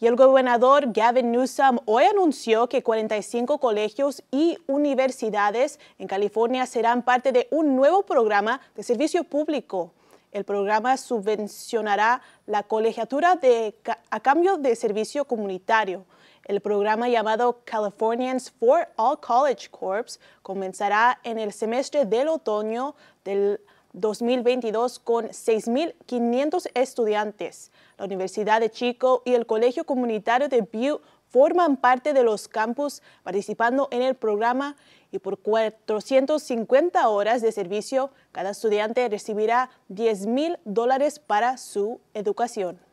Y el gobernador Gavin Newsom hoy anunció que 45 colegios y universidades en California serán parte de un nuevo programa de servicio público. El programa subvencionará la colegiatura de, a cambio de servicio comunitario. El programa llamado Californians for All College Corps comenzará en el semestre del otoño del año 2022 con 6.500 estudiantes. La Universidad de Chico y el Colegio Comunitario de Butte forman parte de los campus participando en el programa y por 450 horas de servicio, cada estudiante recibirá 10,000 dólares para su educación.